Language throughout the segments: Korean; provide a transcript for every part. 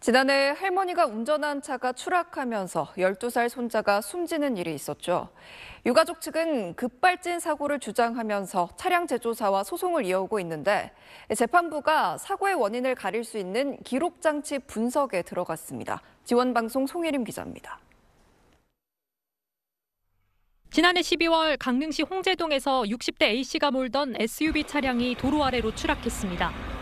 지난해 할머니가 운전한 차가 추락하면서 12살 손자가 숨지는 일이 있었죠. 유가족 측은 급발진 사고를 주장하면서 차량 제조사와 소송을 이어오고 있는데 재판부가 사고의 원인을 가릴 수 있는 기록장치 분석에 들어갔습니다. 지원방송 송혜림 기자입니다. 지난해 12월 강릉시 홍제동에서 60대 A씨가 몰던 SUV 차량이 도로 아래로 추락했습니다.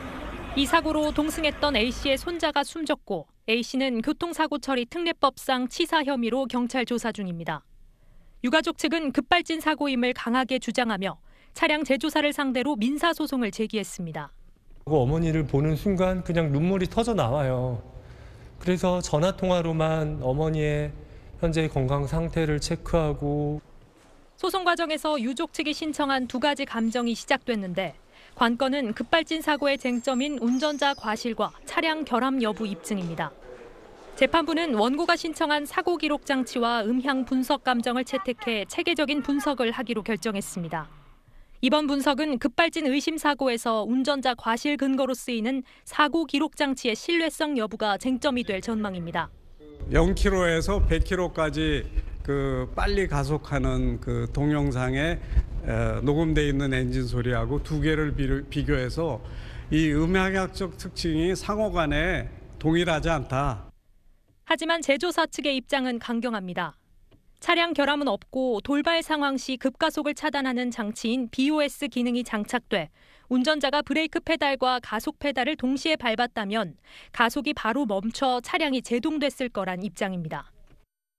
이 사고로 동승했던 A씨의 손자가 숨졌고 A씨는 교통사고 처리 특례법상 치사 혐의로 경찰 조사 중입니다. 유가족 측은 급발진 사고임을 강하게 주장하며 차량 재조사를 상대로 민사소송을 제기했습니다. 그 어머니를 보는 순간 그냥 눈물이 터져 나와요. 그래서 전화 통화로만 어머니의 현재 건강 상태를 체크하고 소송 과정에서 유족 측이 신청한 두 가지 감정이 시작됐는데 관건은 급발진 사고의 쟁점인 운전자 과실과 차량 결함 여부 입증입니다. 재판부는 원고가 신청한 사고 기록 장치와 음향 분석 감정을 채택해 체계적인 분석을 하기로 결정했습니다. 이번 분석은 급발진 의심 사고에서 운전자 과실 근거로 쓰이는 사고 기록 장치의 신뢰성 여부가 쟁점이 될 전망입니다. 0km에서 100km까지 그 빨리 가속하는 그 동영상에 녹음돼 있는 엔진 소리하고 두 개를 비교해서 이 음향학적 특징이 상호간에 동일하지 않다. 하지만 제조사 측의 입장은 강경합니다. 차량 결함은 없고 돌발 상황 시 급가속을 차단하는 장치인 BOS 기능이 장착돼 운전자가 브레이크 페달과 가속 페달을 동시에 밟았다면 가속이 바로 멈춰 차량이 제동됐을 거란 입장입니다.